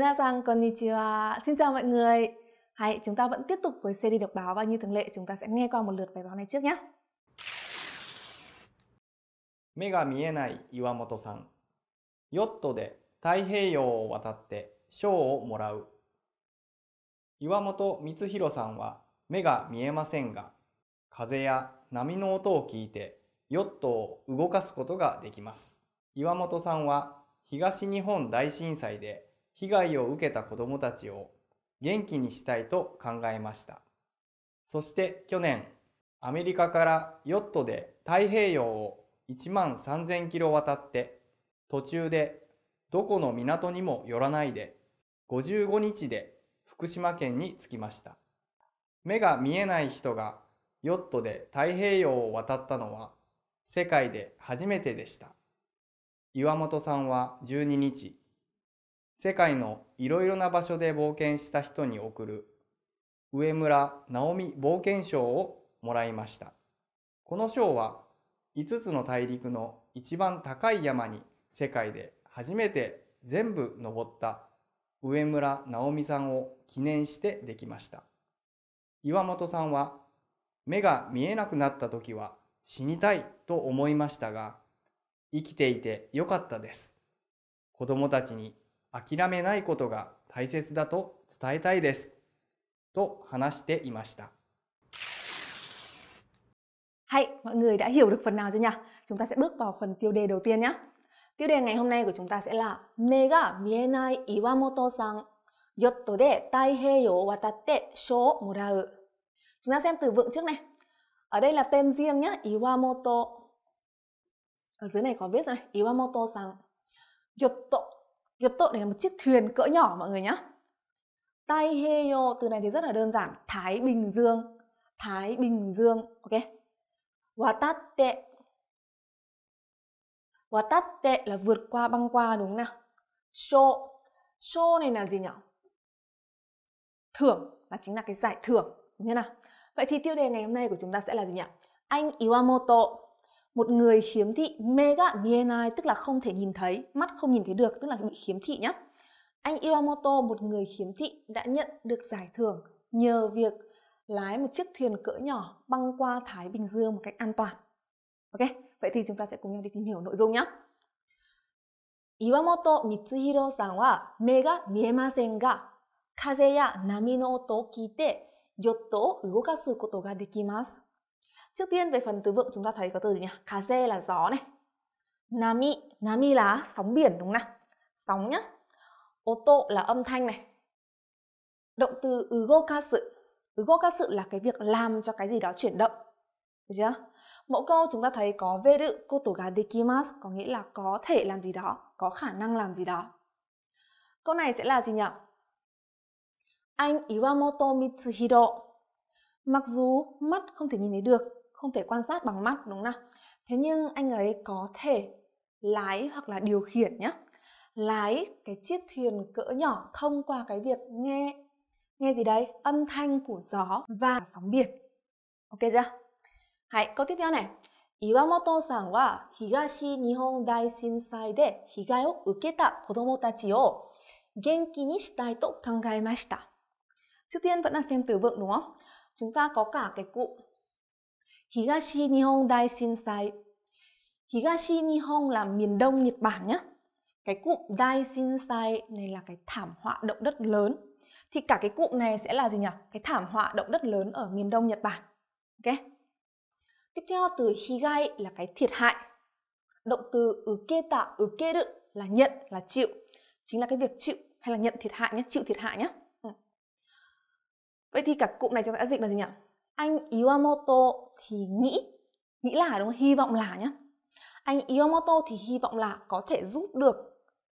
Minasang konnichiwa. Xin chào mọi người. Hãy chúng ta vẫn tiếp tục với series đọc báo và như thường lệ chúng ta sẽ nghe qua một lượt bài báo này trước nhé. 目が見えない岩本さん。ヨットで太平洋を渡って賞をもらう。岩本光弘さんは目が見えませんが、風や波の音を聞いてヨットを動かすことができます。岩本さんは東日本大震災で被害を受けた子どもたちを元気にしたいと考えました。そして去年、アメリカからヨットで太平洋を1万3000キロ渡って、途中でどこの港にも寄らないで、55日で福島県に着きました。目が見えない人がヨットで太平洋を渡ったのは世界で初めてでした。岩本さんは12日、世界のいろいろな場所で冒険した人に贈る上村直美冒険賞をもらいましたこの賞は5つの大陸の一番高い山に世界で初めて全部登った上村直美さんを記念してできました岩本さんは目が見えなくなった時は死にたいと思いましたが生きていてよかったです子供たちに諦めないことが大切だと伝えたいです。と話していました。Hay, mọi người đã hiểu được phần nào chưa nhỉ? Chúng ta sẽ bước vào phần tiêu đề đầu tiên nhé. Tiêu đề ngày hôm nay của chúng ta sẽ là Mega Mienai Iwamoto-san Yotto de Taiheyo watatte shou morau Chúng ta xem từ vựng trước này. Ở đây là tên riêng nhé, Iwamoto. Ở dưới này có viết rồi này, Iwamoto-san. Yotto tội này là một chiếc thuyền cỡ nhỏ mọi người nhé. Taiheyo từ này thì rất là đơn giản, Thái Bình Dương. Thái Bình Dương, ok. Watatte. Watatte là vượt qua băng qua đúng không nào? Sho. Sho này là gì nhỉ? Thưởng là chính là cái giải thưởng, như thế nào? Vậy thì tiêu đề ngày hôm nay của chúng ta sẽ là gì nhỉ? Anh Iwamoto một người khiếm thị mega BNI tức là không thể nhìn thấy, mắt không nhìn thấy được tức là bị khiếm thị nhé. Anh Iwamoto, một người khiếm thị đã nhận được giải thưởng nhờ việc lái một chiếc thuyền cỡ nhỏ băng qua Thái Bình Dương một cách an toàn. Ok, vậy thì chúng ta sẽ cùng nhau đi tìm hiểu nội dung nhé. Iwamoto Mitsuhiro san wa mega miemasen ga kaze ya nami no oto o yotto o ugokasu koto ga dekimasu. Trước tiên về phần từ vựng chúng ta thấy có từ gì nhỉ? Kaze là gió này. Nami, nami là sóng biển đúng không nào? Sóng nhá. Oto là âm thanh này. Động từ ugokasu. Ugokasu là cái việc làm cho cái gì đó chuyển động. Được chưa? Mẫu câu chúng ta thấy có veru koto ga dekimasu có nghĩa là có thể làm gì đó, có khả năng làm gì đó. Câu này sẽ là gì nhỉ? Anh Iwamoto Mitsuhiro Mặc dù mắt không thể nhìn thấy được không thể quan sát bằng mắt đúng không nào thế nhưng anh ấy có thể lái hoặc là điều khiển nhé lái cái chiếc thuyền cỡ nhỏ thông qua cái việc nghe nghe gì đấy âm thanh của gió và sóng biển ok chưa hãy câu tiếp theo này Iwamoto san Trước tiên vẫn là xem từ vựng đúng không? Chúng ta có cả cái cụ Higashi Dai Shinsai. Higashi là miền đông Nhật Bản nhé. Cái cụm Dai Shinsai này là cái thảm họa động đất lớn. Thì cả cái cụm này sẽ là gì nhỉ? Cái thảm họa động đất lớn ở miền đông Nhật Bản. Ok. Tiếp theo từ higai là cái thiệt hại. Động từ uketa, ukeru là nhận, là chịu. Chính là cái việc chịu hay là nhận thiệt hại nhé, chịu thiệt hại nhé. Ừ. Vậy thì cả cụm này chúng ta dịch là gì nhỉ? anh Iwamoto thì nghĩ nghĩ là đúng không? hy vọng là nhá anh Iwamoto thì hy vọng là có thể giúp được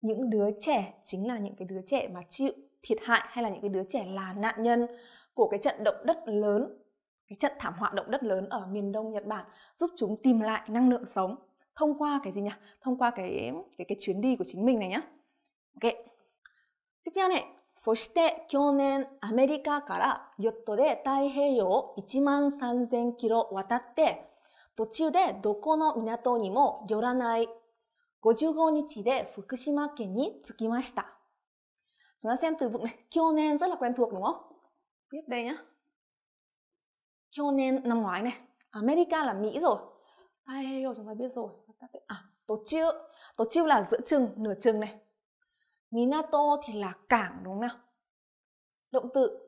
những đứa trẻ chính là những cái đứa trẻ mà chịu thiệt hại hay là những cái đứa trẻ là nạn nhân của cái trận động đất lớn cái trận thảm họa động đất lớn ở miền đông Nhật Bản giúp chúng tìm lại năng lượng sống thông qua cái gì nhỉ thông qua cái cái cái chuyến đi của chính mình này nhá ok tiếp theo này そして去年アメリカからヨットで太平洋を1万3000キロ渡って途中でどこの港にも寄らない55日で福島県に着きました。去年ゼラクエンの言去年の前ね。アメリカはミゾ。太平洋じゃないぞ。あ、途中。途中はずっちゅん、ぬちゅんね。Minato thì là cảng đúng không nào? Động từ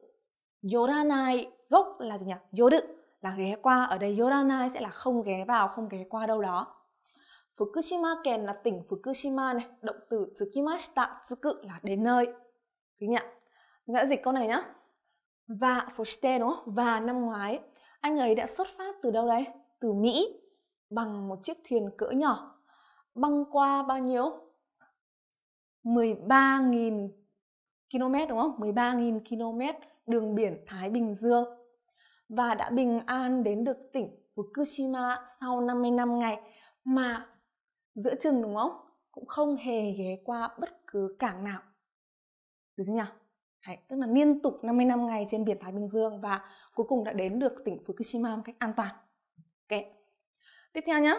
yoranai gốc là gì nhỉ? Yoru là ghé qua. Ở đây yoranai sẽ là không ghé vào, không ghé qua đâu đó. Fukushima ken là tỉnh Fukushima này. Động từ tsukimashita, tsuku là đến nơi. Đúng nhỉ? Chúng ta dịch câu này nhá. Và số shite đúng không? Và năm ngoái anh ấy đã xuất phát từ đâu đây? Từ Mỹ bằng một chiếc thuyền cỡ nhỏ băng qua bao nhiêu 13.000 km đúng không? 13.000 km đường biển Thái Bình Dương và đã bình an đến được tỉnh Fukushima sau 55 ngày mà giữa chừng đúng không? Cũng không hề ghé qua bất cứ cảng nào. Được chưa nhỉ? Đấy, tức là liên tục 55 ngày trên biển Thái Bình Dương và cuối cùng đã đến được tỉnh Fukushima một cách an toàn. Ok. Tiếp theo nhé,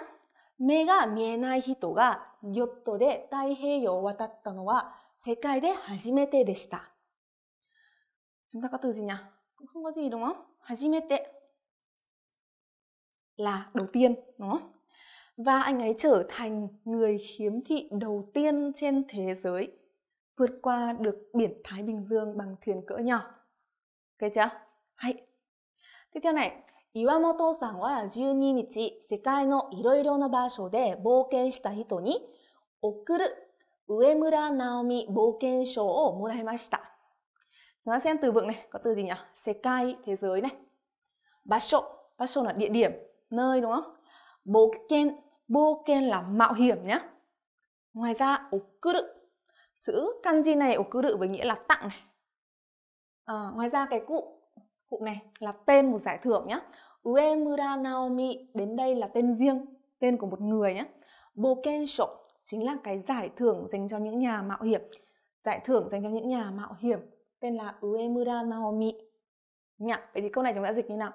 目が見えない人がヨットで太平洋を渡ったのは世界で初めてでした。chúng ta có từ gì nhỉ? không có gì đúng không? Hajimete là đầu tiên đúng không? Và anh ấy trở thành người khiếm thị đầu tiên trên thế giới vượt qua được biển Thái Bình Dương bằng thuyền cỡ nhỏ. Ok chưa? Hay. Tiếp theo này, 岩本さんは12日、世界のいろいろな場所で冒険した人に贈る上村直美冒険賞をもらいました。Nó xem từ vựng này có từ gì nhỉ? Sekai, thế giới này. Basho, basho là địa điểm, nơi đúng không? Boken, boken là mạo hiểm nhé. Ngoài ra, okuru, chữ kanji này okuru với nghĩa là tặng này. À, ngoài ra cái cụ cụ này là tên một giải thưởng nhé. Uemura Naomi đến đây là tên riêng, tên của một người nhé. Bokensho chính là cái giải thưởng dành cho những nhà mạo hiểm. Giải thưởng dành cho những nhà mạo hiểm tên là Uemura Naomi. Nhạ, vậy thì câu này chúng ta dịch như nào?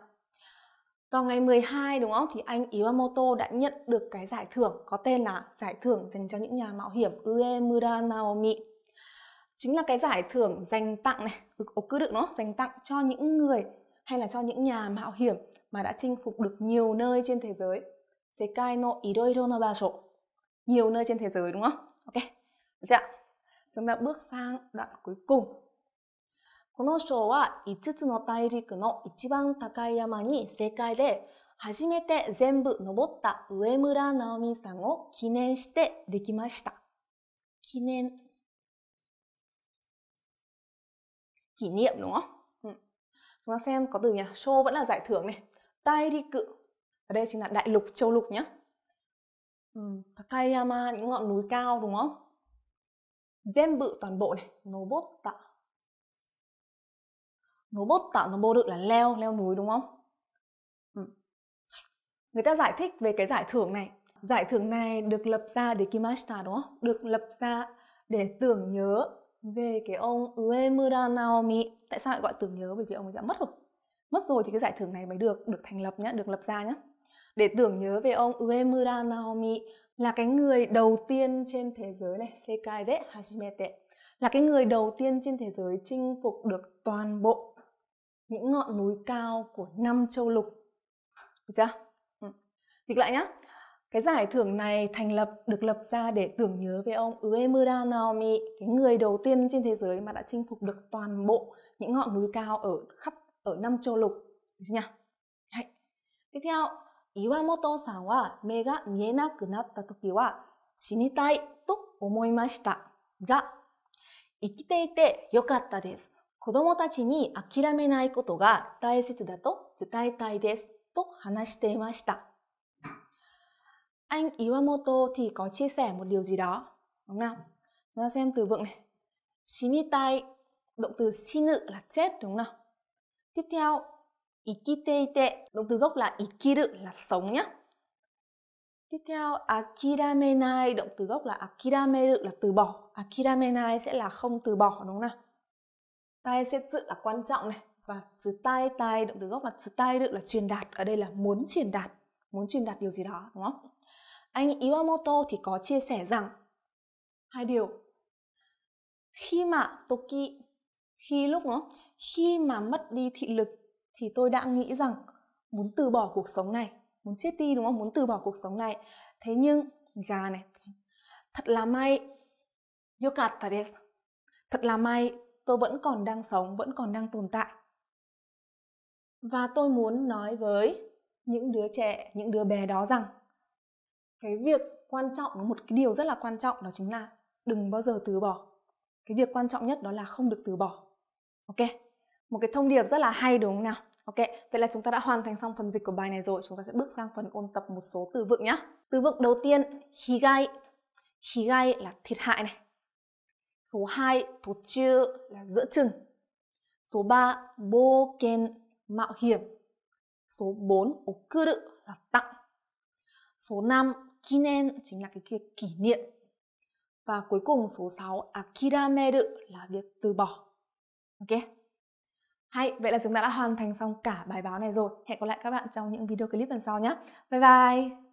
Vào ngày 12 đúng không? Thì anh Iwamoto đã nhận được cái giải thưởng có tên là giải thưởng dành cho những nhà mạo hiểm Uemura Naomi. chính là cái giải thưởng dành tặng này ổ cứ đựng nó dành tặng cho những người hay là cho những nhà mạo hiểm mà đã chinh phục được nhiều nơi trên thế giới Sekai no iroiro no basho nhiều nơi trên thế giới đúng không? Ok, được chưa? Chúng ta bước sang đoạn cuối cùng. この賞は5つの大陸の一番高い山に世界で初めて全部登った上村直美さんを記念してできました。記念 kỷ niệm đúng không ừ. chúng ta xem có từ nhỉ show vẫn là giải thưởng này tay đi cự ở đây chính là đại lục châu lục nhá. ừ. takayama những ngọn núi cao đúng không gen bự toàn bộ này nobot tạ nobot tạ được là leo leo núi đúng không ừ. người ta giải thích về cái giải thưởng này giải thưởng này được lập ra để kimashita đúng không được lập ra để tưởng nhớ về cái ông Uemura Naomi tại sao lại gọi tưởng nhớ bởi vì ông ấy đã mất rồi mất rồi thì cái giải thưởng này mới được được thành lập nhá được lập ra nhá để tưởng nhớ về ông Uemura Naomi là cái người đầu tiên trên thế giới này Sekai de Hajimete là cái người đầu tiên trên thế giới chinh phục được toàn bộ những ngọn núi cao của năm châu lục được chưa ừ. dịch lại nhá Cái giải thưởng này thành lập được lập ra để tưởng nhớ về ông Uemura Naomi, cái người đầu tiên trên thế giới mà đã chinh phục được toàn bộ những ngọn núi cao ở khắp ở năm châu lục. Được chưa? Hãy. Tiếp theo, Iwamoto-san wa me ga mienaku natta toki wa shinitai to omoimashita ga ikiteite 生きていてよかったです。子供たちに諦めないことが大切だと伝えたいですと話していました。anh Iwamoto thì có chia sẻ một điều gì đó đúng không nào chúng ta xem từ vựng này shinitai động từ shinu là chết đúng không nào tiếp theo ikiteite động từ gốc là ikiru là sống nhé. tiếp theo akiramenai động từ gốc là akirameru là từ bỏ akiramenai sẽ là không từ bỏ đúng không nào tai sẽ tự là quan trọng này và từ tai tai động từ gốc là từ tai là truyền đạt ở đây là muốn truyền đạt muốn truyền đạt điều gì đó đúng không anh Iwamoto thì có chia sẻ rằng hai điều. Khi mà Toki khi lúc đó khi mà mất đi thị lực thì tôi đã nghĩ rằng muốn từ bỏ cuộc sống này, muốn chết đi đúng không? Muốn từ bỏ cuộc sống này. Thế nhưng gà này thật là may yokatta desu. Thật là may tôi vẫn còn đang sống, vẫn còn đang tồn tại. Và tôi muốn nói với những đứa trẻ, những đứa bé đó rằng cái việc quan trọng một cái điều rất là quan trọng đó chính là đừng bao giờ từ bỏ cái việc quan trọng nhất đó là không được từ bỏ ok một cái thông điệp rất là hay đúng không nào ok vậy là chúng ta đã hoàn thành xong phần dịch của bài này rồi chúng ta sẽ bước sang phần ôn tập một số từ vựng nhá từ vựng đầu tiên higai higai là thiệt hại này số 2 tổ chư là giữa chừng số 3 bô ken mạo hiểm số 4 okuru là tặng số 5 kinen chính là cái kia kỷ niệm và cuối cùng số 6 akirameru là việc từ bỏ ok hay vậy là chúng ta đã hoàn thành xong cả bài báo này rồi hẹn gặp lại các bạn trong những video clip lần sau nhé bye bye